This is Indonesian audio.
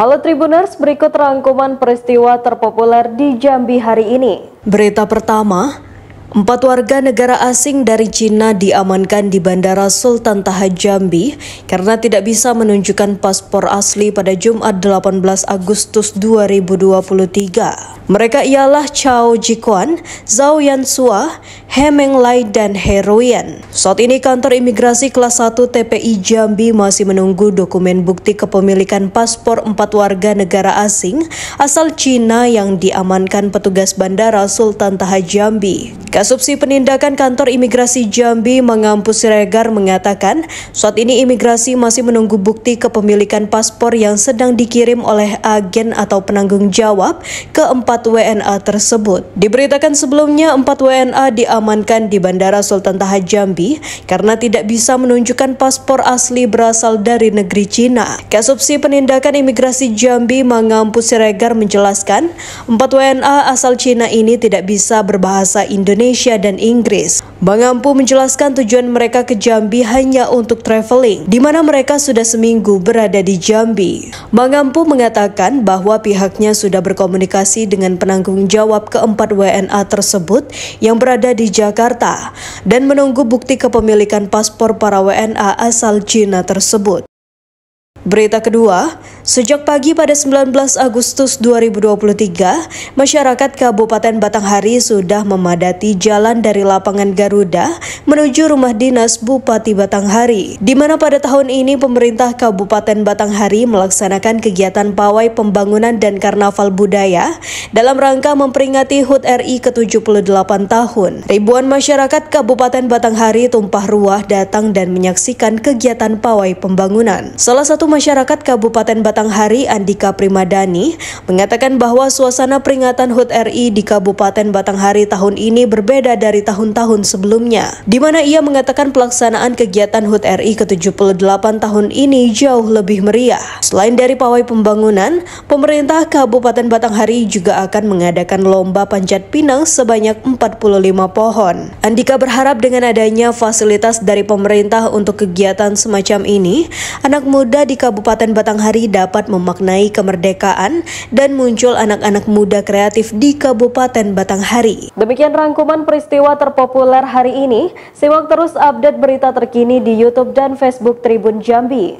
Halo Tribuners, berikut rangkuman peristiwa terpopuler di Jambi hari ini. Berita pertama, Empat warga negara asing dari Cina diamankan di Bandara Sultan Taha Jambi karena tidak bisa menunjukkan paspor asli pada Jumat 18 Agustus 2023. Mereka ialah Chao Jikuan, Zhao Yansua, He Lai, dan He Ruyan. Saat ini kantor imigrasi kelas 1 TPI Jambi masih menunggu dokumen bukti kepemilikan paspor empat warga negara asing asal Cina yang diamankan petugas bandara Sultan Taha Jambi. Kasubsi Penindakan Kantor Imigrasi Jambi Mengampus Siregar mengatakan saat ini imigrasi masih menunggu bukti kepemilikan paspor yang sedang dikirim oleh agen atau penanggung jawab keempat empat WNA tersebut. Diberitakan sebelumnya, empat WNA diamankan di Bandara Sultan Taha Jambi karena tidak bisa menunjukkan paspor asli berasal dari negeri Cina. Kasubsi Penindakan Imigrasi Jambi Mangampu Siregar menjelaskan, empat WNA asal Cina ini tidak bisa berbahasa Indonesia dan Inggris. Mangampu menjelaskan tujuan mereka ke Jambi hanya untuk traveling, di mana mereka sudah seminggu berada di Jambi. Mangampu mengatakan bahwa pihaknya sudah berkomunikasi dengan dengan penanggung jawab keempat WNA tersebut yang berada di Jakarta dan menunggu bukti kepemilikan paspor para WNA asal Cina tersebut. Berita kedua, Sejak pagi pada 19 Agustus 2023, masyarakat Kabupaten Batanghari sudah memadati jalan dari lapangan Garuda menuju rumah dinas Bupati Batanghari, di mana pada tahun ini pemerintah Kabupaten Batanghari melaksanakan kegiatan pawai pembangunan dan karnaval budaya dalam rangka memperingati HUT RI ke-78 tahun. Ribuan masyarakat Kabupaten Batanghari tumpah ruah datang dan menyaksikan kegiatan pawai pembangunan. Salah satu masyarakat Kabupaten Batanghari Batanghari Andika Primadani mengatakan bahwa suasana peringatan HUT RI di Kabupaten Batanghari tahun ini berbeda dari tahun-tahun sebelumnya, di mana ia mengatakan pelaksanaan kegiatan HUT RI ke-78 tahun ini jauh lebih meriah. Selain dari pawai pembangunan, pemerintah Kabupaten Batanghari juga akan mengadakan lomba panjat pinang sebanyak 45 pohon. Andika berharap dengan adanya fasilitas dari pemerintah untuk kegiatan semacam ini, anak muda di Kabupaten Batanghari dapat memaknai kemerdekaan dan muncul anak-anak muda kreatif di Kabupaten Batanghari. Demikian rangkuman peristiwa terpopuler hari ini. Simak terus update berita terkini di YouTube dan Facebook Tribun Jambi.